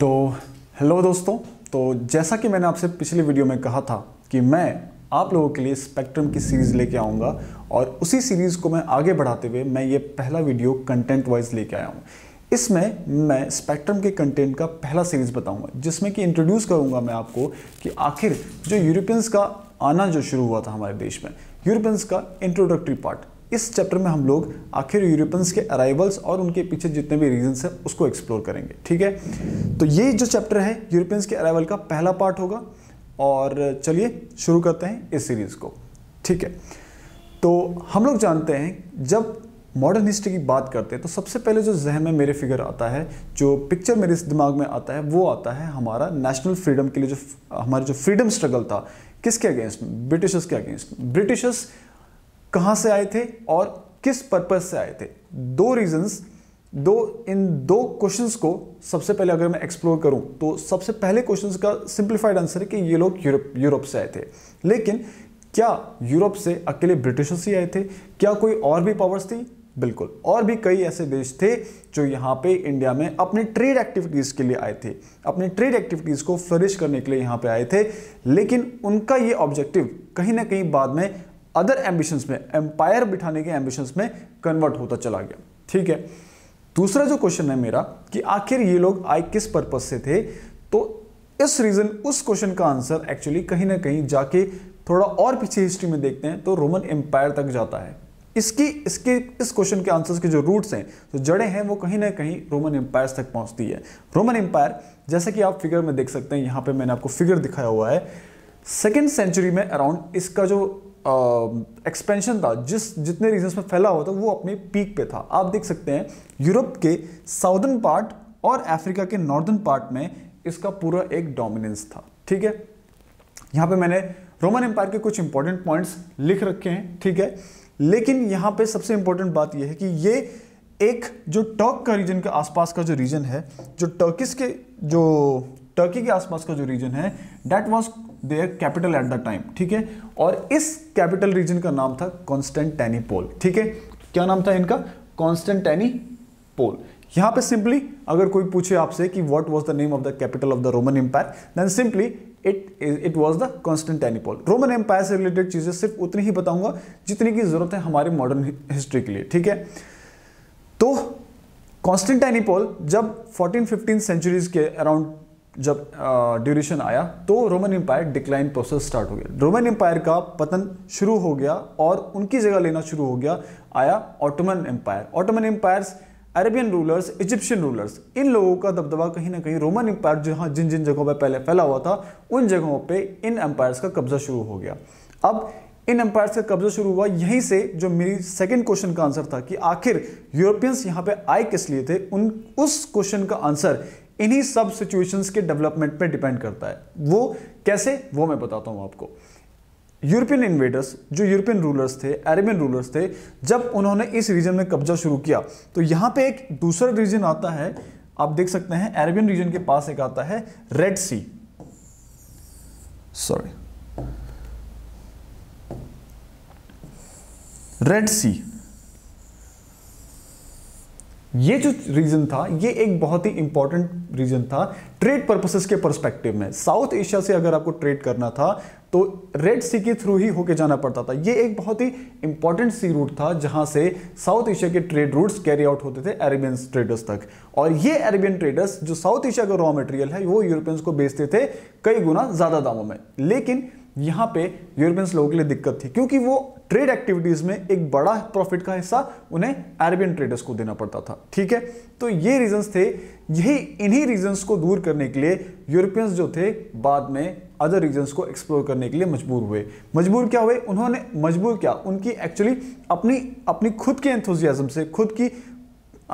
तो हेलो दोस्तों तो जैसा कि मैंने आपसे पिछली वीडियो में कहा था कि मैं आप लोगों के लिए स्पेक्ट्रम की सीरीज़ लेके आऊँगा और उसी सीरीज़ को मैं आगे बढ़ाते हुए मैं ये पहला वीडियो कंटेंट वाइज लेके आया हूँ इसमें मैं स्पेक्ट्रम के कंटेंट का पहला सीरीज़ बताऊंगा जिसमें कि इंट्रोड्यूस करूंगा मैं आपको कि आखिर जो यूरोपियंस का आना जो शुरू हुआ था हमारे देश में यूरोपियंस का इंट्रोडक्टरी पार्ट इस चैप्टर में हम लोग आखिर यूरोपियंस के अराइवल्स और उनके पीछे जितने भी रीजन हैं उसको एक्सप्लोर करेंगे ठीक है तो ये जो चैप्टर है यूरोपियंस के अराइवल का पहला पार्ट होगा और चलिए शुरू करते हैं इस सीरीज़ को ठीक है तो हम लोग जानते हैं जब मॉडर्न हिस्ट्री की बात करते हैं तो सबसे पहले जो जहन में मेरे फिगर आता है जो पिक्चर मेरे दिमाग में आता है वो आता है हमारा नेशनल फ्रीडम के लिए जो हमारे जो फ्रीडम स्ट्रगल था किसके अगेंस्ट में ब्रिटिशर्स के अगेंस्ट में ब्रिटिशर्स कहाँ से आए थे और किस पर्पज से आए थे दो रीजंस दो इन दो क्वेश्चंस को सबसे पहले अगर मैं एक्सप्लोर करूं तो सबसे पहले क्वेश्चंस का सिंप्लीफाइड आंसर है कि ये लोग यूरोप यूरोप से आए थे लेकिन क्या यूरोप से अकेले ब्रिटिशर्स ही आए थे क्या कोई और भी पावर्स थी बिल्कुल और भी कई ऐसे देश थे जो यहाँ पे इंडिया में अपने ट्रेड एक्टिविटीज़ के लिए आए थे अपने ट्रेड एक्टिविटीज़ को फ्लरिश करने के लिए यहाँ पे आए थे लेकिन उनका ये ऑब्जेक्टिव कहीं ना कहीं बाद में अदर एम्बिशंस में एम्पायर बिठाने के एम्बिशंस में कन्वर्ट होता चला गया ठीक है दूसरा जो क्वेश्चन है मेरा कि आखिर ये लोग आए किस पर्पज से थे तो इस रीज़न उस क्वेश्चन का आंसर एक्चुअली कहीं ना कहीं जाके थोड़ा और पीछे हिस्ट्री में देखते हैं तो रोमन एम्पायर तक जाता है इसकी इसके इस क्वेश्चन के आंसर्स के जो रूट्स हैं जो जड़ें हैं वो कहीं ना कहीं रोमन एम्पायर तक पहुंचती है रोमन एम्पायर जैसे कि आप फिगर में देख सकते हैं यहाँ पे मैंने आपको फिगर दिखाया हुआ है सेकेंड सेंचुरी में अराउंड इसका जो एक्सपेंशन था जिस जितने रीजन में फैला हुआ था वो अपने पीक पे था आप देख सकते हैं यूरोप के साउदर्न पार्ट और अफ्रीका के नॉर्दर्न पार्ट में इसका पूरा एक डोमिनेंस था ठीक है यहाँ पे मैंने रोमन एम्पायर के कुछ इंपॉर्टेंट पॉइंट्स लिख रखे हैं ठीक है लेकिन यहाँ पे सबसे इंपॉर्टेंट बात यह है कि ये एक जो टर्क का रीजन के आसपास का जो रीजन है जो टर्किस के जो टर्की के आसपास का जो रीजन है that was their capital at the time ठीक है और इस कैपिटल रीजन का नाम था कॉन्स्टेंटेनिपोल ठीक है क्या नाम था इनका कॉन्स्टेंटेनिपोल यहां पे सिंपली अगर कोई पूछे आपसे कि what was the name of the capital of the Roman Empire then simply it it was the Constantinople Roman Empire से रिलेटेड चीज़ें सिर्फ उतनी ही बताऊंगा जितनी की ज़रूरत है हमारे मॉडर्न हिस्ट्री के लिए ठीक है तो कॉन्स्टेंटेनिपोल जब फोर्टीन फिफ्टीन सेंचुरीज के अराउंड जब ड्यूरेशन आया तो Roman Empire decline process start हो गया रोमन एम्पायर का पतन शुरू हो गया और उनकी जगह लेना शुरू हो गया आया Ottoman Empire Ottoman empires Arabian rulers Egyptian rulers इन लोगों का दबदबा कहीं ना कहीं रोमन एम्पायर जहाँ जिन जिन जगहों पर पहले फैला हुआ था उन जगहों पर इन एम्पायर्स का कब्जा शुरू हो गया अब इन एम्पायर्स का कब्जा शुरू हुआ यहीं से जो मेरी सेकेंड क्वेश्चन का आंसर था कि आखिर यूरोपियंस यहाँ पे आए किस लिए थे उन उस क्वेश्चन का आंसर इन्हीं सब सिचुएशंस के डेवलपमेंट पे डिपेंड करता है वो कैसे वो मैं बताता हूं आपको यूरोपियन इन्वेडर्स जो यूरोपियन रूलर्स थे अरेबियन रूलर्स थे जब उन्होंने इस रीजन में कब्जा शुरू किया तो यहां पे एक दूसरा रीजन आता है आप देख सकते हैं अरेबियन रीजन के पास एक आता है Red Sea sorry Red Sea ये जो रीज़न था ये एक बहुत ही इंपॉर्टेंट रीज़न था ट्रेड पर्पसेस के परस्पेक्टिव में साउथ एशिया से अगर आपको ट्रेड करना था तो रेड सी के थ्रू ही होके जाना पड़ता था ये एक बहुत ही इंपॉर्टेंट सी रूट था जहां से साउथ एशिया के ट्रेड रूट्स कैरी आउट होते थे अरेबियन ट्रेडर्स तक और ये अरेबियन ट्रेडर्स जो साउथ एशिया का रॉ मटेरियल है वो यूरोपियंस को बेचते थे कई गुना ज़्यादा दामों में लेकिन यहाँ पे यूरोपियंस लोगों के लिए दिक्कत थी क्योंकि वो ट्रेड एक्टिविटीज में एक बड़ा प्रॉफिट का हिस्सा उन्हें अरबियन ट्रेडर्स को देना पड़ता था ठीक है तो ये रीजंस थे यही इन्हीं रीजंस को दूर करने के लिए यूरोपियंस जो थे बाद में अदर रीजन्स को एक्सप्लोर करने के लिए मजबूर हुए मजबूर क्या हुए उन्होंने मजबूर क्या उनकी एक्चुअली अपनी अपनी खुद के एंथोजियाजम से खुद की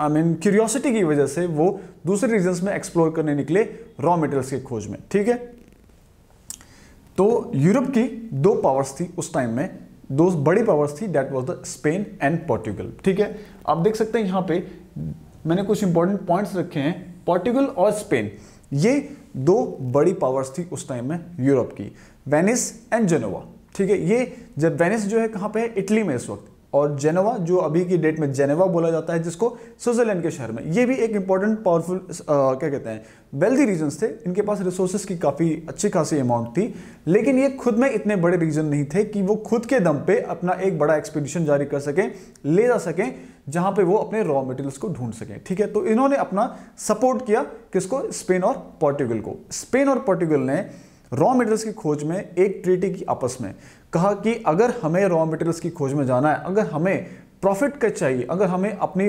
आई मीन क्यूरियोसिटी की वजह से वो दूसरे रीजन्स में एक्सप्लोर करने निकले रॉ मेटेरियल्स की खोज में ठीक है तो यूरोप की दो पावर्स थी उस टाइम में दो बड़ी पावर्स थी that was the Spain and Portugal ठीक है आप देख सकते हैं यहाँ पे मैंने कुछ इंपॉर्टेंट पॉइंट्स रखे हैं पोर्टुगल और स्पेन ये दो बड़ी पावर्स थी उस टाइम में यूरोप की वेनिस एंड जेनोवा ठीक है ये जब वेनिस जो है कहाँ पे है इटली में इस वक्त और जेनेवा जो अभी की डेट में जेनेवा बोला जाता है जिसको स्विट्जरलैंड के शहर में ये भी एक इंपॉर्टेंट पावरफुल uh, क्या कहते हैं वेल्दी रीजन्स थे इनके पास रिसोर्सेज की काफ़ी अच्छी खासी अमाउंट थी लेकिन ये खुद में इतने बड़े रीजन नहीं थे कि वो खुद के दम पे अपना एक बड़ा एक्सपीडिशन जारी कर सकें ले जा सकें जहां पर वो अपने रॉ मटेरियल्स को ढूंढ सकें ठीक है तो इन्होंने अपना सपोर्ट किया किसको स्पेन और पोर्टुगल को स्पेन और पोर्टुगल ने रॉ मटेरियल्स की खोज में एक ट्रीटी की आपस में कहा कि अगर हमें रॉ मटेरियल्स की खोज में जाना है अगर हमें प्रॉफिट का चाहिए अगर हमें अपनी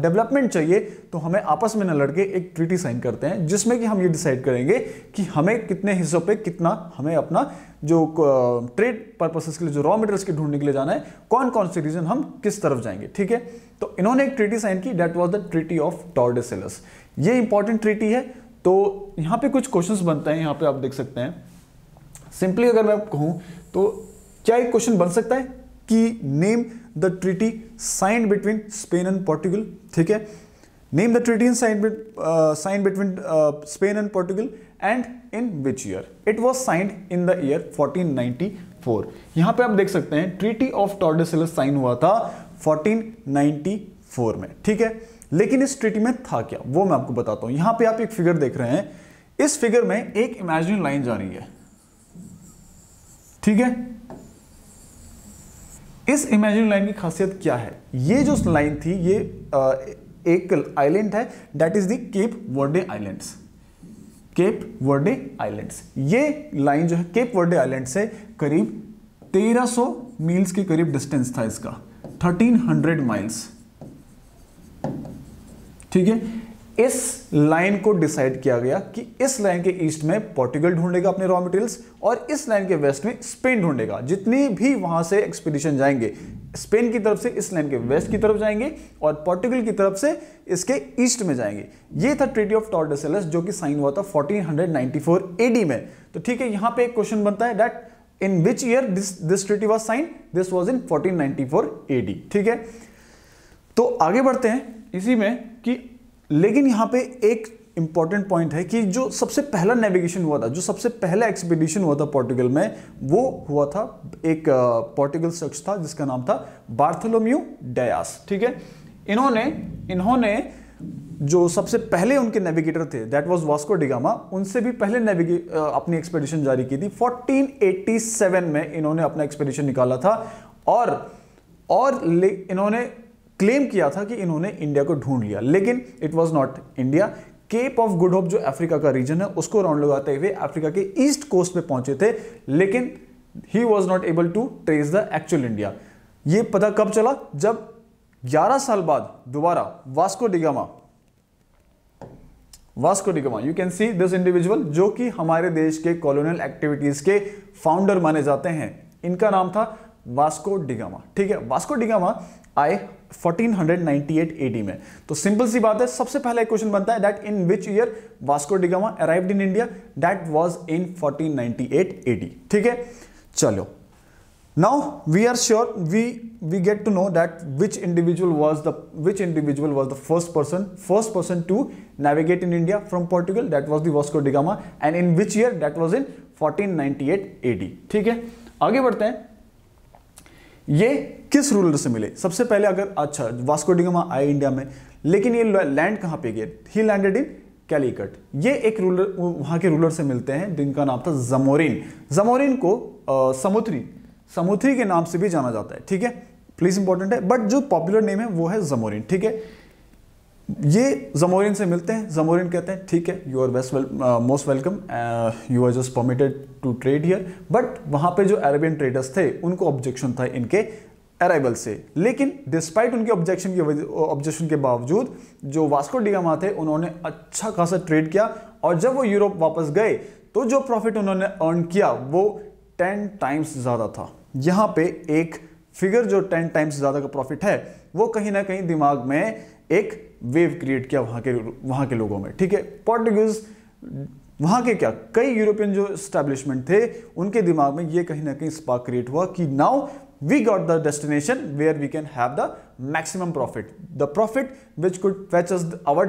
डेवलपमेंट चाहिए तो हमें आपस में न लड़के एक ट्रीटी साइन करते हैं जिसमें कि हम ये डिसाइड करेंगे कि हमें कितने हिस्सों पे कितना हमें अपना जो ट्रेड पर्पसेस के लिए जो रॉ मटेरियल्स के ढूंढने के लिए जाना है कौन कौन से रीजन हम किस तरफ जाएंगे ठीक है तो इन्होंने एक ट्रीटी साइन की that was the treaty of Tordesillas ये इंपॉर्टेंट ट्रीटी है तो यहाँ पे कुछ क्वेश्चंस बनते हैं यहाँ पे आप देख सकते हैं सिंपली अगर मैं कहूँ तो क्या एक क्वेश्चन बन सकता है कि name the treaty sign between Spain and Portugal ठीक है name the treaty signed, sign uh, signed between uh, Spain and Portugal and in which year? It was signed in the year यहां यहाँ पे आप देख सकते हैं ट्रीटी ऑफ टॉर्डेसिलस साइन हुआ था 1494 फोर में ठीक है लेकिन इस ट्रिटी में था क्या वो मैं आपको बताता हूं यहां पे आप एक फिगर देख रहे हैं इस फिगर में एक इमेजिन लाइन जा रही है ठीक है इस इमेजिन लाइन की खासियत क्या है ये जो लाइन थी ये आ, एक आइलैंड है that is the Verde islands Cape Verde islands ये लाइन जो है केप वर्डे आइलैंड से करीब 1300 मील्स के करीब डिस्टेंस था इसका 1300 माइल्स ठीक है इस लाइन को डिसाइड किया गया कि इस लाइन के ईस्ट में पोर्टुगल ढूंढेगा अपने रॉ मटेरियल्स और इस लाइन के वेस्ट में स्पेन ढूंढेगा जितनी भी वहां से एक्सपीडिशन जाएंगे स्पेन की तरफ से इस लाइन के वेस्ट की तरफ जाएंगे और पोर्टुगल की तरफ से इसके ईस्ट में जाएंगे ये था ट्रीटी ऑफ टॉर्डेसेलस जो कि साइन हुआ था फोर्टीन एडी में तो ठीक है यहां पर एक क्वेश्चन बनता है that in which year this this treaty was sign this was in fourteen AD ठीक है तो आगे बढ़ते हैं इसी में कि लेकिन यहाँ पे एक इंपॉर्टेंट पॉइंट है कि जो सबसे पहला नेविगेशन हुआ था जो सबसे पहला एक्सपीडिशन हुआ था पोर्टुगल में वो हुआ था एक पोर्टुगल शख्स था जिसका नाम था बार्थोलोम्यू डयास ठीक है इन्होंने इन्होंने जो सबसे पहले उनके नेविगेटर थे दैट वाज वास्को डिगामा उनसे भी पहले नेविगे अपनी एक्सपेडिशन जारी की थी 1487 में इन्होंने अपना एक्सपेडिशन निकाला था और और इन्होंने क्लेम किया था कि इन्होंने इंडिया को ढूंढ लिया लेकिन it was not India Cape of Good Hope जो अफ्रीका का रीजन है उसको राउंड लगाते हुए अफ्रीका के ईस्ट कोस्ट पे पहुंचे थे लेकिन he was not able to trace the actual India ये पता कब चला जब 11 साल बाद दोबारा Vasco da Gama Vasco da Gama you can see this individual जो कि हमारे देश के कॉलोनियल एक्टिविटीज के फाउंडर माने जाते हैं इनका नाम था वास्को डिगामा ठीक है वास्को डिगामा आए 1498 एडी में तो सिंपल सी बात है सबसे पहला क्वेश्चन बनता है that in which year Vasco da Gama arrived in India that was in 1498 AD ठीक है चलो now we are sure we we get to know that which individual was the which individual was the first person first person to navigate in india from portugal that was the vasco da gama and in which year that was in 1498 ad theek hai aage badhte hain ये किस ruler से मिले सबसे पहले अगर अच्छा वास्कोडिगमा आए India में लेकिन ये लैंड कहाँ पे गए ही लैंडेड इन कैलीकट ये एक रूलर वहाँ के रूलर से मिलते हैं जिनका नाम था जमोरिन जमोरिन को आ, समुद्री समुद्री के नाम से भी जाना जाता है ठीक है प्लीज इंपॉर्टेंट है बट जो पॉपुलर नेम है वो है जमोरिन ठीक है ये जमोरिन से मिलते हैं जमोरिन कहते हैं ठीक है you are best most welcome you are just permitted to trade here but वहाँ पे जो अरेबियन ट्रेडर्स थे उनको ऑब्जेक्शन था इनके अराइवल से लेकिन डिस्पाइट उनके ऑब्जेक्शन के ऑब्जेक्शन के बावजूद जो वास्को डिगामा थे उन्होंने अच्छा खासा ट्रेड किया और जब वो यूरोप वापस गए तो जो प्रॉफिट उन्होंने अर्न किया वो टेन टाइम्स ज़्यादा था यहाँ पे एक फिगर जो टेन टाइम्स ज़्यादा का प्रॉफिट है वो कहीं ना कहीं दिमाग में एक वेव क्रिएट किया वहाँ के वहाँ के लोगों में ठीक है पोर्टुगीज वहाँ के क्या कई यूरोपियन जो स्टैब्लिशमेंट थे उनके दिमाग में ये कहीं ना कहीं स्पार्क क्रिएट हुआ कि now we got the destination where we can have the maximum profit the profit which could fetch us our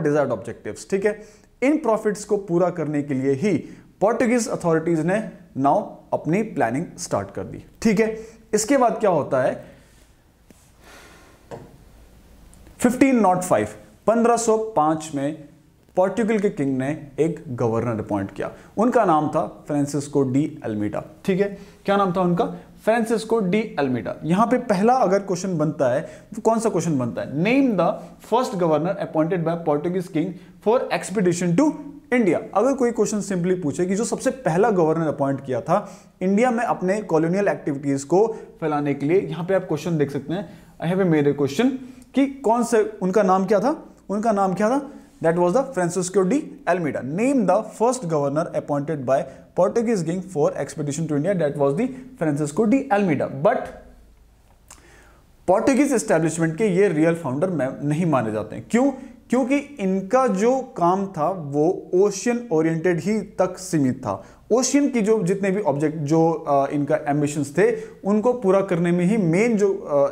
ठीक है इन प्रॉफिट्स को पूरा करने के लिए ही पोर्टुगीज अथॉरिटीज ने नाउ अपनी प्लानिंग स्टार्ट कर दी ठीक है इसके बाद क्या होता है फिफ्टीन नॉट फाइव पंद्रह में पोर्टुगल के किंग ने एक गवर्नर अपॉइंट किया उनका नाम था फ्रांसिस्को डी अल्मीटा ठीक है क्या नाम था उनका फ्रांसिस्को डी अल्मीटा यहां पे पहला अगर क्वेश्चन बनता है तो कौन सा क्वेश्चन बनता है name the first governor appointed by Portuguese king for expedition to India अगर कोई क्वेश्चन सिंपली पूछे कि जो सबसे पहला गवर्नर अपॉइंट किया था इंडिया में अपने कॉलोनियल एक्टिविटीज को फैलाने के लिए यहां पे आप क्वेश्चन देख सकते हैं आई हैव ए मेरे क्वेश्चन कि कौन से उनका नाम क्या था उनका नाम क्या था that was the Francisco de Almeida name the first governor appointed by Portuguese king for expedition to India that was the Francisco de Almeida but Portuguese establishment के ये रियल फाउंडर नहीं माने जाते हैं क्यों क्योंकि इनका जो काम था वो ओशियन ओरिएंटेड ही तक सीमित था ओशियन की जो जितने भी ऑब्जेक्ट जो आ, इनका एम्बिशंस थे उनको पूरा करने में ही मेन जो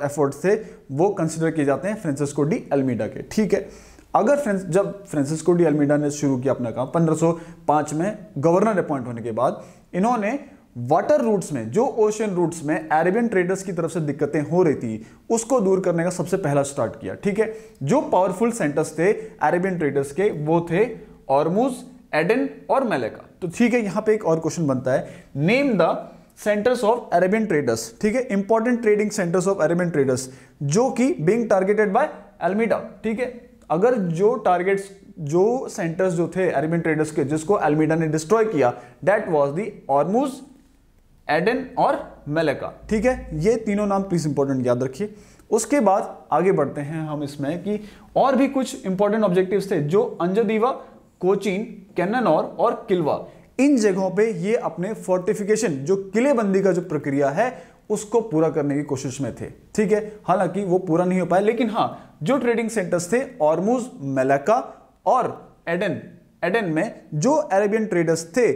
एफर्ट्स थे वो कंसिडर किए जाते हैं फ्रेंसिस्को डी अल्मीडा के ठीक है अगर फ्रेंस जब फ्रांसिस्को डी अल्मीडा ने शुरू किया अपना काम 1505 में गवर्नर अपॉइंट होने के बाद इन्होंने वाटर रूट्स में जो ओशियन रूट्स में अरेबियन ट्रेडर्स की तरफ से दिक्कतें हो रही थी उसको दूर करने का सबसे पहला स्टार्ट किया ठीक है जो पावरफुल सेंटर्स थे अरेबियन ट्रेडर्स के वो थे ऑर्मूज एडन और मेलेका तो ठीक है यहां पे एक और क्वेश्चन बनता है name the centres of Arabian traders ठीक है important trading centres of Arabian traders जो कि बिंग टारगेटेड बाय एलमीडा ठीक है अगर जो टारगेट जो सेंटर्स जो थे अरेबियन ट्रेडर्स के जिसको एलमीडा ने डिस्ट्रॉय किया that was the Ormuz Aden और मेलेका ठीक है ये तीनों नाम प्लीज इंपॉर्टेंट याद रखिए उसके बाद आगे बढ़ते हैं हम इसमें कि और भी कुछ इंपॉर्टेंट ऑब्जेक्टिव्स थे जो अंजदीवा कोचीन कैननौर और किलवा इन जगहों पे ये अपने फोर्टिफिकेशन जो किलेबंदी का जो प्रक्रिया है उसको पूरा करने की कोशिश में थे ठीक है हालांकि वो पूरा नहीं हो पाया लेकिन हाँ जो ट्रेडिंग सेंटर्स थे ऑर्मूज मेलाका और एडन एडन में जो अरेबियन ट्रेडर्स थे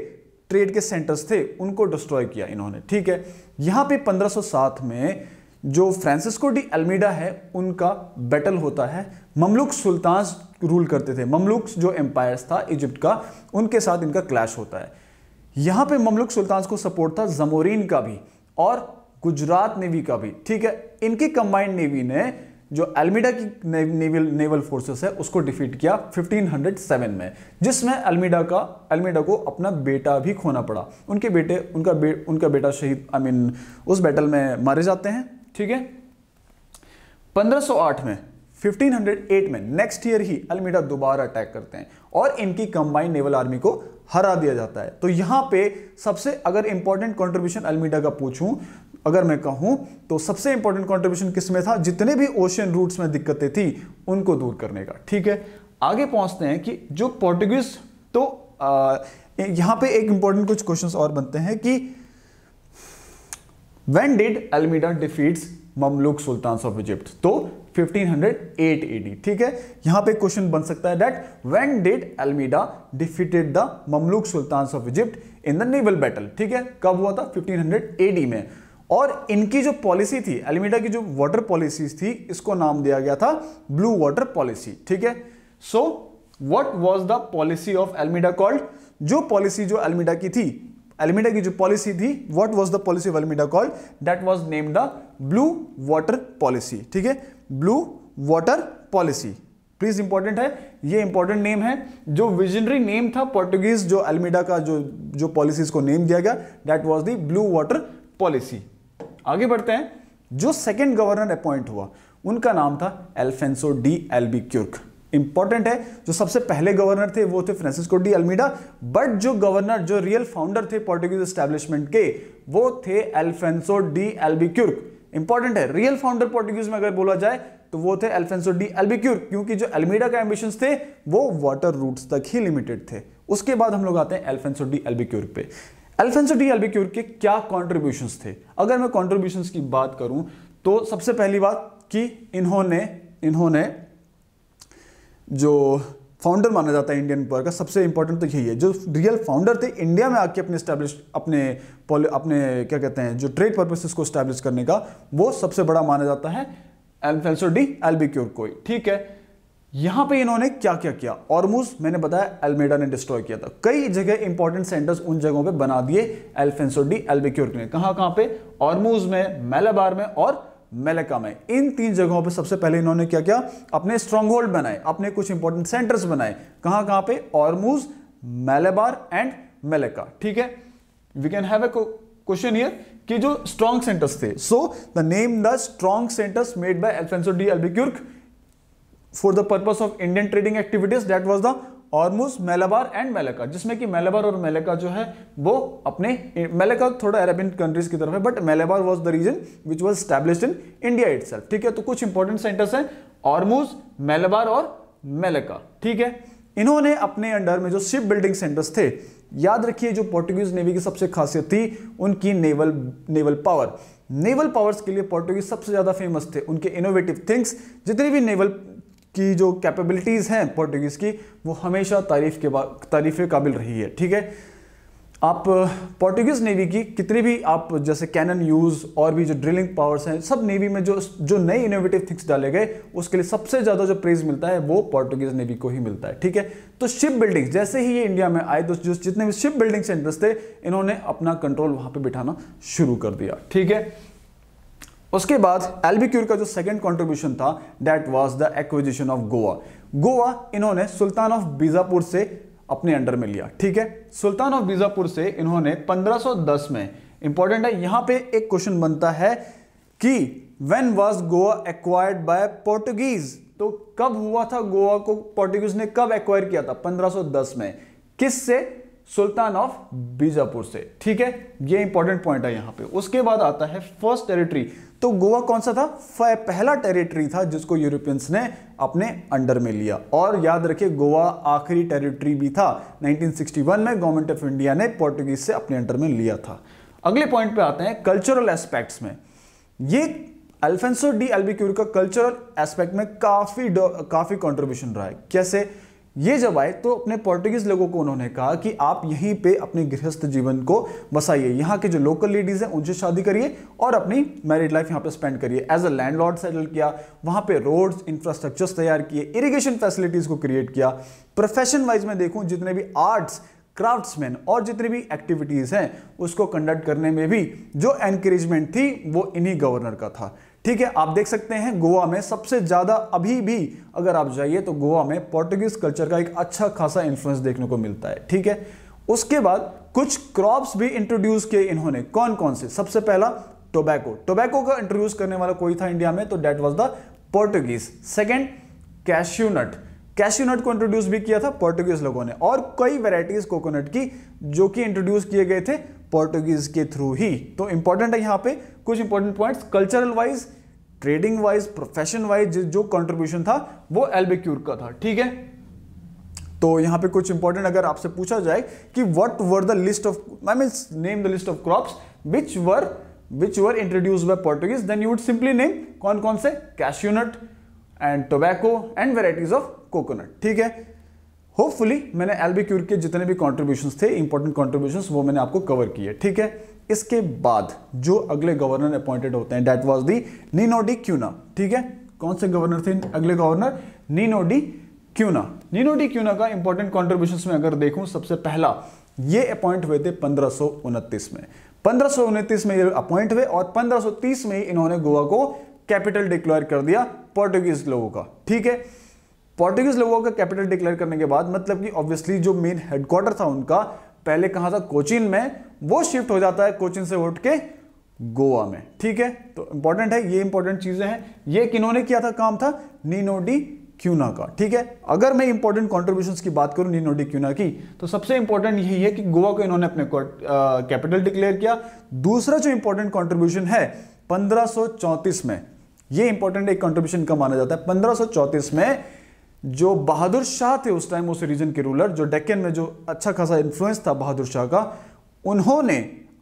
ट्रेड के सेंटर्स थे उनको डिस्ट्रॉय किया इन्होंने ठीक है यहां पे 1507 में जो फ्रांसिस्को डी अल्मीडा है उनका बैटल होता है ममलुक सुल्तान रूल करते थे ममलुक जो एम्पायर्स था इजिप्ट का उनके साथ इनका क्लैश होता है यहां पे ममलुक सुल्तान को सपोर्ट था जमोरीन का भी और गुजरात नेवी का भी ठीक है इनकी कंबाइंड नेवी ने जो अल्मीडा की नेवल नेवल फोर्सेस है उसको डिफीट किया 1507 में जिसमें अल्मीडा का अल्मीडा को अपना बेटा भी खोना पड़ा उनके बेटे उनका बे, उनका बेटा शहीद आई I मीन mean, उस बैटल में मारे जाते हैं ठीक है 1508 में 1508 में नेक्स्ट ईयर ही अल्मीडा दोबारा अटैक करते हैं और इनकी कंबाइंड नेवल आर्मी को हरा दिया जाता है तो यहां पे सबसे अगर इंपॉर्टेंट कंट्रीब्यूशन अल्मीडा का पूछूं अगर मैं कहूं तो सबसे इंपॉर्टेंट कंट्रीब्यूशन में था जितने भी ओशियन रूट्स में दिक्कतें थी उनको दूर करने का ठीक है आगे पहुंचते हैं कि जो पोर्टुगीज तो आ, यहां पे एक इंपॉर्टेंट कुछ क्वेश्चंस और बनते हैं कि When did Almeida defeats Mamluk sultans of Egypt? तो 1508 AD ठीक है यहां पे क्वेश्चन बन सकता है that when did Almeida defeated the Mamluk sultan of Egypt in the naval battle ठीक है कब हुआ था 1500 एडी में और इनकी जो पॉलिसी थी अल्मीडा की जो वाटर पॉलिसी थी इसको नाम दिया गया था ब्लू वाटर पॉलिसी ठीक है so what was the policy of Almeida called जो पॉलिसी जो अल्मीडा की थी अल्मीडा की जो पॉलिसी थी what was the policy of Almeida called that was name the blue water policy ठीक है blue water policy please important है ये इंपॉर्टेंट नेम है जो विजनरी नेम था पोर्टुगीज जो अल्मीडा का जो जो पॉलिसी को नेम दिया गया that was the blue water policy आगे बढ़ते हैं जो सेकेंड गवर्नर अपॉइंट हुआ उनका नाम था Alfonso de Albuquerque important है जो सबसे पहले गवर्नर थे वो थे फ्रांसिस्को डी अल्मीडा बट जो गवर्नर जो रियल फाउंडर थे पोर्टुगीज एस्टेब्लिशमेंट के वो थे एल्फेंसो डी एल्बिक्यूर्क इंपॉर्टेंट है रियल फाउंडर पोर्टुगीज में अगर बोला जाए तो वो थे एल्फेंसो डी एल्बिक्यूर क्योंकि जो अल्मीडा के एम्बिशन थे वो वाटर रूट तक ही लिमिटेड थे उसके बाद हम लोग आते हैं एल्फेंसो डी एल्बिक्यूर पे एल्फेंसो डी एल्बिक्यूर के क्या कॉन्ट्रीब्यूशन थे अगर मैं कॉन्ट्रीब्यूशन की बात करूं तो सबसे पहली बात कि इन्होंने इन्होंने जो फाउंडर माना जाता है इंडियन पावर का सबसे इंपॉर्टेंट तो यही है जो रियल फाउंडर थे इंडिया में आके अपने स्टैब्लिश अपने अपने क्या कहते हैं जो ट्रेड पर्पसेस को स्टैब्लिश करने का वो सबसे बड़ा माना जाता है एल्फेंसो डी एल्बिक्योर कोई ठीक है यहां पे इन्होंने क्या क्या किया और मैंने बताया एलमेडा ने डिस्ट्रॉय किया था कई जगह इंपॉर्टेंट सेंटर्स उन जगहों पे बना दिए एल्फेंसो डी एल्बिक्योर ने कहां कहां पे और में मेलाबार में और मेलेका में इन तीन जगहों पे सबसे पहले इन्होंने क्या किया अपने स्ट्रॉन्ग बनाए अपने कुछ इंपॉर्टेंट सेंटर्स बनाए कहां कहां पे ऑर्मूज मेलेबार एंड मेलेका ठीक है we can have a question here कि जो स्ट्रॉन्ग सेंटर्स थे so the name the strong centres made by Alfonso de Albuquerque for the purpose of Indian trading activities that was the Ormuz Malabar and Malacca जिसमें कि मेलाबार और मेलेका जो है वो अपने मेलेका थोड़ा अरेबियन कंट्रीज की तरफ है but Malabar was the region which was establish in India it ठीक है तो कुछ इंपॉर्टेंट सेंटर्स हैं ऑर्मुज मेलाबार और मेलेका ठीक है इन्होंने अपने अंडर में जो शिप बिल्डिंग सेंटर्स थे याद रखिए जो पोर्टुगीज नेवी की सबसे खासियत थी उनकी naval naval power naval powers के लिए पोर्टुगीज सबसे ज़्यादा फेमस थे उनके इनोवेटिव थिंग्स जितनी भी नेवल की जो कैपेबिलिटीज़ हैं पोर्टुगीज़ की वो हमेशा तारीफ़ के तारीफ़ के काबिल रही है ठीक है आप पोर्टुगीज़ नेवी की कितनी भी आप जैसे कैनन यूज़ और भी जो ड्रिलिंग पावर्स हैं सब नेवी में जो जो नए इनोवेटिव थिंग्स डाले गए उसके लिए सबसे ज़्यादा जो प्रेज़ मिलता है वो पोर्टुगीज़ नेवी को ही मिलता है ठीक है तो शिप बिल्डिंग जैसे ही ये इंडिया में आए तो जो जितने भी शिप बिल्डिंग सेंटर्स थे इन्होंने अपना कंट्रोल वहाँ पर बिठाना शुरू कर दिया ठीक है उसके बाद एल्बिक्यूर का जो सेकंड कंट्रीब्यूशन था that was the acquisition of Goa Goa इन्होंने सुल्तान ऑफ बीजापुर से अपने अंडर में लिया ठीक है सुल्तान ऑफ बीजापुर से इन्होंने 1510 में इंपॉर्टेंट है यहां पे एक क्वेश्चन बनता है कि when was Goa acquired by Portuguese तो कब हुआ था गोवा को पोर्टुगीज ने कब एक्वायर किया था पंद्रह में किस से सुल्तान ऑफ बीजापुर से ठीक है ये इंपॉर्टेंट पॉइंट है यहां पे उसके बाद आता है फर्स्ट टेरिटरी तो गोवा कौन सा था पहला टेरिटरी था जिसको यूरोपियंस ने अपने अंडर में लिया और याद रखिए गोवा आखिरी टेरिटरी भी था 1961 में गवर्नमेंट ऑफ इंडिया ने पोर्टुगीज से अपने अंडर में लिया था अगले पॉइंट पे आते हैं कल्चरल एस्पेक्ट्स में ये अल्फेंसो डी एल्बिक्यूर का कल्चरल एस्पेक्ट में काफी काफी कॉन्ट्रीब्यूशन रहा है कैसे ये जब आए तो अपने पोर्टुगीज लोगों को उन्होंने कहा कि आप यहीं पे अपने गृहस्थ जीवन को बसाइए यहाँ के जो लोकल लेडीज़ हैं उनसे शादी करिए और अपनी मैरिड लाइफ यहाँ पे स्पेंड करिए एज अ लैंडलॉर्ड सेटल किया वहाँ पे रोड्स इंफ्रास्ट्रक्चर्स तैयार किए इरिगेशन फैसिलिटीज़ को क्रिएट किया प्रोफेशन वाइज में देखूँ जितने भी आर्ट्स क्राफ्ट्समैन और जितनी भी एक्टिविटीज़ हैं उसको कंडक्ट करने में भी जो एनकरेजमेंट थी वो इन्हीं गवर्नर का था ठीक है आप देख सकते हैं गोवा में सबसे ज़्यादा अभी भी अगर आप जाइए तो गोवा में पोर्टुगीज कल्चर का एक अच्छा खासा इन्फ्लुएंस देखने को मिलता है ठीक है उसके बाद कुछ क्रॉप्स भी इंट्रोड्यूस किए इन्होंने कौन कौन से सबसे पहला टोबैको टोबैको का इंट्रोड्यूस करने वाला कोई था इंडिया में तो that was the Portuguese second cashew nut cashew nut को इंट्रोड्यूस भी किया था पोर्टुगीज लोगों ने और कई वेराइटीज कोकोनट की जो कि इंट्रोड्यूस किए गए थे पोर्टुगीज के थ्रू ही तो इंपॉर्टेंट है यहाँ पे कुछ important points cultural wise trading wise profession wise जो कंट्रीब्यूशन था वो एल्बेक्यूर का था ठीक है तो यहां पे कुछ इंपॉर्टेंट अगर आपसे पूछा जाए कि what were the list of I mean name the list of crops which were which were introduce by Portuguese then you would simply name कौन कौन से cashew nut and tobacco and varieties of coconut ठीक है hopefully मैंने L cure के जितने भी contribution थे इंपॉर्टेंट कॉन्ट्रीब्यूशन वो मैंने आपको कवर किए ठीक है इसके बाद जो अगले गवर्नर अपॉइंटेड होते हैं that was the Nuno da Cunha ठीक है कौन से गवर्नर थे अगले governor Nuno da Cunha Nuno da Cunha का इंपॉर्टेंट कॉन्ट्रीब्यूशन में अगर देखूं सबसे पहला ये अपॉइंट हुए थे पंद्रह में पंद्रह में ये अपॉइंट हुए और पंद्रह में ही इन्होंने गोवा को कैपिटल डिक्लेयर कर दिया पोर्टुगीज लोगों का ठीक है पोर्टुगीज लोगों का कैपिटल डिक्लेयर करने के बाद मतलब कि ऑब्वियसली जो मेन हेडक्वार्टर था उनका पहले कहां था कोचिन में वो शिफ्ट हो जाता है कोचिन से उठ के गोवा में ठीक है तो इंपॉर्टेंट है ये इंपॉर्टेंट चीजें हैं ये किन्होंने किया था काम था नीनो डी क्यूना का ठीक है अगर मैं इंपॉर्टेंट कॉन्ट्रीब्यूशन की बात करूं नीनो डी क्यूना की तो सबसे इंपॉर्टेंट यही है कि गोवा को इन्होंने अपने कैपिटल डिक्लेयर किया दूसरा जो इंपॉर्टेंट कॉन्ट्रीब्यूशन है पंद्रह में ये इंपॉर्टेंट एक कंट्रीब्यूशन का माना जाता है पंद्रह में जो बहादुर शाह थे उस टाइम उस रीजन के रूलर जो डेक्कन में जो अच्छा खासा इन्फ्लुएंस था बहादुर शाह का उन्होंने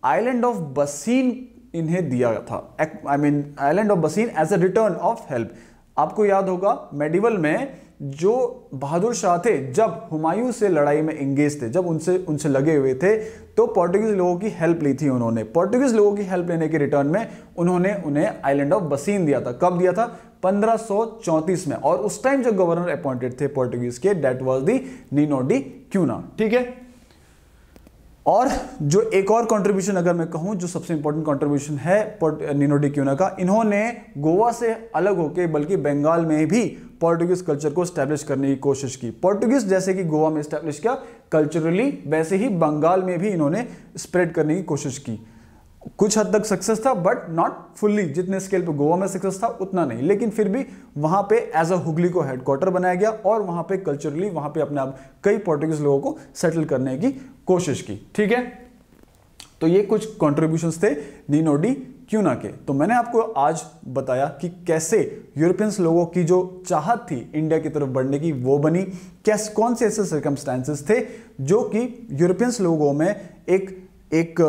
आइलैंड ऑफ बसीन इन्हें दिया था I mean island of Bassein as a return of help आपको याद होगा मेडिवल में जो बहादुर शाह थे जब हुमायूं से लड़ाई में इंगेज थे जब उनसे उनसे लगे हुए थे तो पोर्टुगीज लोगों की हेल्प ली थी उन्होंने पोर्टुगीज लोगों की हेल्प लेने के रिटर्न में उन्होंने उन्हें आइलैंड ऑफ बसीन दिया था कब दिया था 1534 में और उस टाइम जो गवर्नर अपॉइंटेड थे पोर्टुगीज के that was the Nuno da Cunha ठीक है और जो एक और कंट्रीब्यूशन अगर मैं कहूं जो सबसे इंपॉर्टेंट कंट्रीब्यूशन है नीनोडी क्यूना का इन्होंने गोवा से अलग होके बल्कि बंगाल में भी पोर्टुगीज कल्चर को स्टैब्लिश करने की कोशिश की पोर्टुगीज जैसे कि गोवा में स्टैब्लिश किया कल्चरली वैसे ही बंगाल में भी इन्होंने स्प्रेड करने की कोशिश की कुछ हद तक सक्सेस था बट नॉट फुल्ली जितने स्केल पर गोवा में सक्सेस था उतना नहीं लेकिन फिर भी वहाँ पे एज अ हुगली को हेडक्वार्टर बनाया गया और वहाँ पे कल्चरली वहाँ पे अपने आप कई पोर्टुगीज लोगों को सेटल करने की कोशिश की ठीक है तो ये कुछ कॉन्ट्रीब्यूशन थे नीनोडी क्यों ना के तो मैंने आपको आज बताया कि कैसे यूरोपियंस लोगों की जो चाहत थी इंडिया की तरफ बढ़ने की वो बनी कैस कौन से ऐसे सर्कमस्टांसिस थे जो कि यूरोपियंस लोगों में एक एक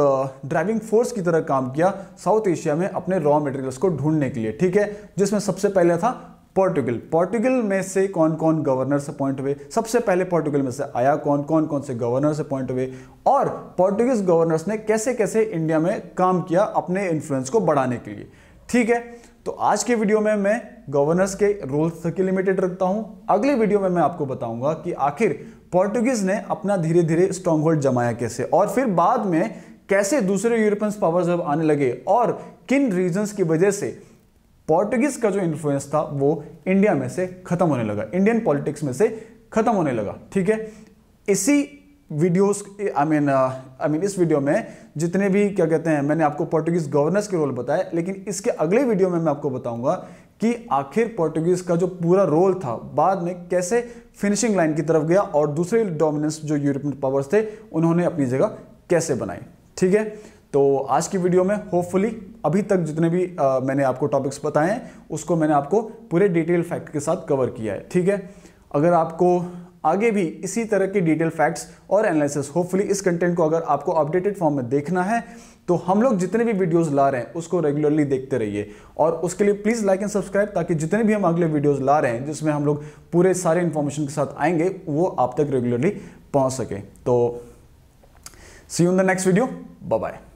ड्राइविंग फोर्स की तरह काम किया साउथ एशिया में अपने रॉ मटेरियल्स को ढूंढने के लिए ठीक है जिसमें सबसे पहले था पोर्टुगल पोर्टुगल में से कौन कौन गवर्नर्स अपॉइंट हुए सबसे पहले पोर्टुगल में से आया कौन कौन कौन से गवर्नर्स अपॉइंट हुए और पोर्टुगीज गवर्नर्स ने कैसे कैसे इंडिया में काम किया अपने इन्फ्लुएंस को बढ़ाने के लिए ठीक है तो आज के वीडियो में मैं गवर्नर्स के रोल्स तक लिमिटेड रखता हूं अगले वीडियो में मैं आपको बताऊंगा कि आखिर पोर्टुगीज ने अपना धीरे धीरे स्ट्रॉन्ग होल्ड जमाया कैसे और फिर बाद में कैसे दूसरे यूरोपियंस पावर्स जब आने लगे और किन रीजंस की वजह से पोर्टुगीज का जो इन्फ्लुएंस था वो इंडिया में से खत्म होने लगा इंडियन पॉलिटिक्स में से खत्म होने लगा ठीक है इसी videos I mean I mean इस वीडियो में जितने भी क्या कहते हैं मैंने आपको पोर्टुगीज गवर्नर्स के रोल बताए लेकिन इसके अगले वीडियो में मैं आपको बताऊंगा कि आखिर पोर्टुगीज का जो पूरा रोल था बाद में कैसे फिनिशिंग लाइन की तरफ गया और दूसरे डोमिनेंस जो यूरोपियन पावर्स थे उन्होंने अपनी जगह कैसे बनाई ठीक है तो आज की वीडियो में होपफुली अभी तक जितने भी आ, मैंने आपको टॉपिक्स बताए हैं उसको मैंने आपको पूरे डिटेल फैक्ट के साथ कवर किया है ठीक है अगर आपको आगे भी इसी तरह के डिटेल फैक्ट्स और एनालिसिस होपफुली इस कंटेंट को अगर आपको अपडेटेड फॉर्म में देखना है तो हम लोग जितने भी वीडियोस ला रहे हैं उसको रेगुलरली देखते रहिए और उसके लिए प्लीज़ लाइक एंड सब्सक्राइब ताकि जितने भी हम अगले वीडियोस ला रहे हैं जिसमें हम लोग पूरे सारे इन्फॉर्मेशन के साथ आएंगे वो आप तक रेगुलरली पहुँच सके तो see you in the next video bye